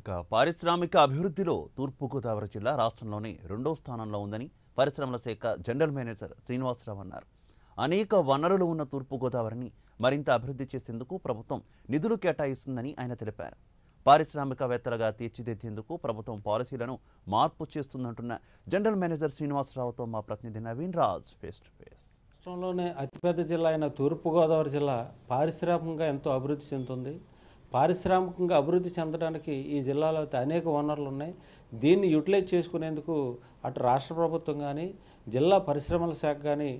ఇక పారిశ్రామిక అభివృద్ధిలో తూర్పుగోదావరి జిల్లా రాష్ట్రంలోని రెండో స్థానంలో ఉందని పరిశ్రమల శాఖ జనరల్ మేనేజర్ శ్రీనివాసరావు అన్నారు అనేక వనరులు ఉన్న తూర్పుగోదావరిని మరింత అభివృద్ధి చేసేందుకు ప్రభుత్వం నిధులు కేటాయిస్తుందని ఆయన తెలిపారు పారిశ్రామికవేత్తలుగా తీర్చిదిద్దేందుకు ప్రభుత్వం పాలసీలను మార్పు చేస్తుందంటున్న జనరల్ మేనేజర్ శ్రీనివాసరావుతో మా ప్రతినిధి Naveen Raj face to face రాష్ట్రంలోనే అతిపెద్ద జిల్లా అయిన తూర్పుగోదావరి జిల్లా పారిశ్రామికంగా ఎంతో అభివృద్ధి చెందుతుంది పారిశ్రామికంగా అభివృద్ధి చెందడానికి ఈ జిల్లాలో అయితే అనేక వనరులు ఉన్నాయి దీన్ని యూటిలైజ్ చేసుకునేందుకు అటు రాష్ట్ర ప్రభుత్వం కానీ జిల్లా పరిశ్రమల శాఖ కానీ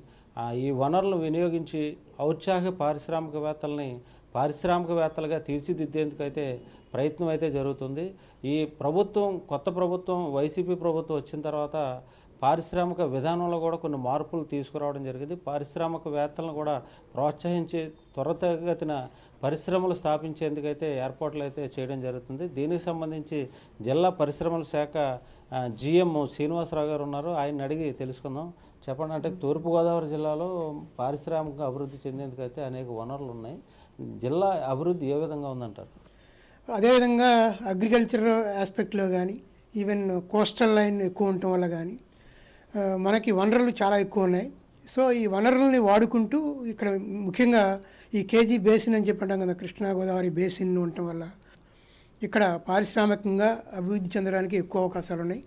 ఈ వనరులను వినియోగించి ఔత్సాహిక పారిశ్రామికవేత్తలని పారిశ్రామికవేత్తలుగా తీర్చిదిద్దేందుకు అయితే ప్రయత్నం అయితే జరుగుతుంది ఈ ప్రభుత్వం కొత్త ప్రభుత్వం వైసీపీ ప్రభుత్వం వచ్చిన తర్వాత పారిశ్రామిక విధానంలో కూడా కొన్ని మార్పులు తీసుకురావడం జరిగింది పారిశ్రామికవేత్తలను కూడా ప్రోత్సహించే త్వరతగతిన పరిశ్రమలు స్థాపించేందుకైతే ఏర్పాట్లు అయితే చేయడం జరుగుతుంది దీనికి సంబంధించి జిల్లా పరిశ్రమల శాఖ జిఎం శ్రీనివాసరావు గారు ఉన్నారు ఆయన అడిగి తెలుసుకుందాం చెప్పండి అంటే తూర్పుగోదావరి జిల్లాలో పారిశ్రామిక అభివృద్ధి చెందేందుకైతే అనేక వనరులు ఉన్నాయి జిల్లా అభివృద్ధి ఏ విధంగా ఉందంటారు అదేవిధంగా అగ్రికల్చర్ ఆస్పెక్ట్లో కానీ ఈవెన్ కోస్టల్ లైన్ ఎక్కువ ఉండటం వల్ల కానీ మనకి వనరులు చాలా ఎక్కువ ఉన్నాయి సో ఈ వనరుల్ని వాడుకుంటూ ఇక్కడ ముఖ్యంగా ఈ కేజీ బేసిన్ అని చెప్పంటాం కదా కృష్ణా గోదావరి బేసిన్ ఉండటం వల్ల ఇక్కడ పారిశ్రామికంగా అభివృద్ధి చెందడానికి ఎక్కువ అవకాశాలు ఉన్నాయి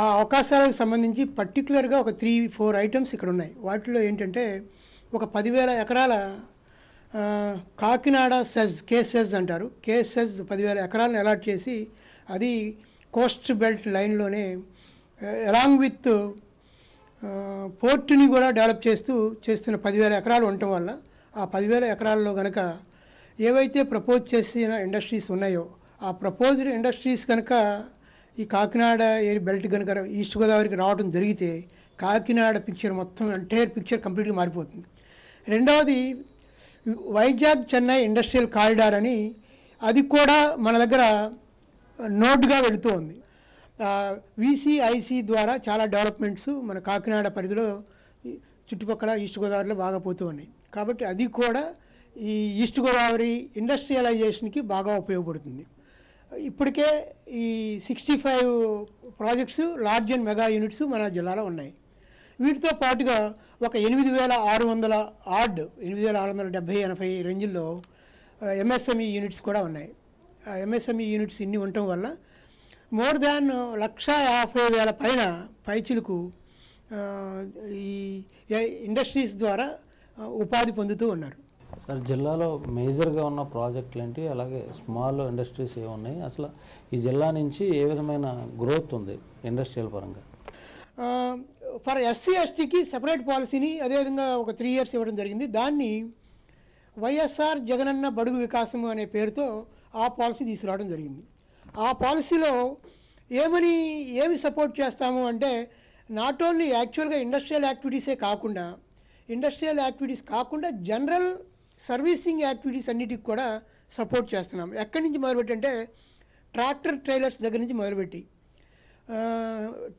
ఆ అవకాశాలకు సంబంధించి పర్టికులర్గా ఒక త్రీ ఫోర్ ఐటమ్స్ ఇక్కడ ఉన్నాయి వాటిలో ఏంటంటే ఒక పదివేల ఎకరాల కాకినాడ సెజ్ కేసెజ్ అంటారు కేసెజ్ పదివేల ఎకరాలను అలాట్ చేసి అది కోస్ట్ బెల్ట్ లైన్లోనే అలాంగ్ విత్ పోర్టుని కూడా డెవలప్ చేస్తూ చేస్తున్న పదివేల ఎకరాలు ఉండటం వల్ల ఆ పదివేల ఎకరాల్లో కనుక ఏవైతే ప్రపోజ్ చేసిన ఇండస్ట్రీస్ ఉన్నాయో ఆ ప్రపోజ్డ్ ఇండస్ట్రీస్ కనుక ఈ కాకినాడ బెల్ట్ కనుక ఈస్ట్ గోదావరికి రావడం జరిగితే కాకినాడ పిక్చర్ మొత్తం ఎంటైర్ పిక్చర్ కంప్లీట్గా మారిపోతుంది రెండవది వైజాగ్ చెన్నై ఇండస్ట్రియల్ కారిడార్ అని అది కూడా మన దగ్గర నోట్గా వెళుతూ ఉంది విసిఐసి ద్వారా చాలా డెవలప్మెంట్స్ మన కాకినాడ పరిధిలో చుట్టుపక్కల ఈస్ట్ గోదావరిలో బాగా పోతూ ఉన్నాయి కాబట్టి అది కూడా ఈ ఈస్ట్ గోదావరి ఇండస్ట్రియలైజేషన్కి బాగా ఉపయోగపడుతుంది ఇప్పటికే ఈ sixty five projects large and mega units మన జిల్లాలో ఉన్నాయి వీటితో పాటుగా ఒక ఎనిమిది వేల ఆరు వందల ఆర్డ్ ఎనిమిది వేల ఆరు వందల డెబ్బై ఎనభై రేంజ్లో ఎంఎస్ఎంఈ యూనిట్స్ కూడా ఉన్నాయి ఎంఎస్ఎంఈ యూనిట్స్ e ఇన్ని ఉండటం వల్ల మోర్ దాన్ లక్ష యాభై వేల పైన పైచులకు ఈ ఇండస్ట్రీస్ ద్వారా ఉపాధి పొందుతూ ఉన్నారు సార్ జిల్లాలో మేజర్గా ఉన్న ప్రాజెక్టులు ఏంటి అలాగే స్మాల్ ఇండస్ట్రీస్ ఏమున్నాయి అసలు ఈ జిల్లా నుంచి ఏ విధమైన గ్రోత్ ఉంది ఇండస్ట్రియల్ పరంగా ఫర్ ఎస్సీ ఎస్టీకి సెపరేట్ పాలసీని అదేవిధంగా ఒక త్రీ ఇయర్స్ ఇవ్వడం జరిగింది దాన్ని వైఎస్ఆర్ జగనన్న బడుగు వికాసం అనే పేరుతో ఆ పాలసీ తీసుకురావడం జరిగింది ఆ పాలసీలో ఏమని ఏమి సపోర్ట్ చేస్తాము అంటే నాట్ ఓన్లీ యాక్చువల్గా ఇండస్ట్రియల్ యాక్టివిటీసే కాకుండా ఇండస్ట్రియల్ యాక్టివిటీస్ కాకుండా జనరల్ సర్వీసింగ్ యాక్టివిటీస్ అన్నిటికి కూడా సపోర్ట్ చేస్తున్నాం ఎక్కడి నుంచి మొదలుపెట్టంటే ట్రాక్టర్ ట్రైలర్స్ దగ్గర నుంచి మొదలుపెట్టి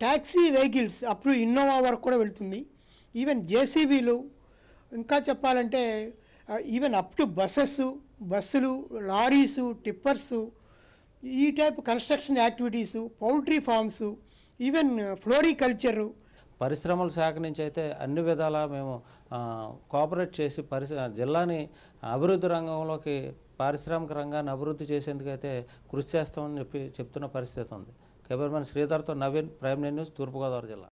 ట్యాక్సీ వెహికల్స్ అప్పుడు ఇన్నోవా వరకు కూడా వెళుతుంది ఈవెన్ జేసీబీలు ఇంకా చెప్పాలంటే ఈవెన్ అప్ టు బస్సెస్ బస్సులు లారీసు టిప్పర్సు ఈ type construction activities poultry farms even floriculture పరిశ్రమల శాఖ నుంచి అయితే అన్ని విధాలా మేము కోఆపరేట్ చేసి పరిశ్ర జిల్లాని అభివృద్ధి రంగంలోకి పారిశ్రామిక రంగాన్ని అభివృద్ధి చేసేందుకైతే కృషి చేస్తామని చెప్పి చెప్తున్న పరిస్థితి ఉంది కెమెరామెన్ శ్రీధర్తో నవీన్ ప్రైమ్ న్యూస్ తూర్పుగోదావరి జిల్లా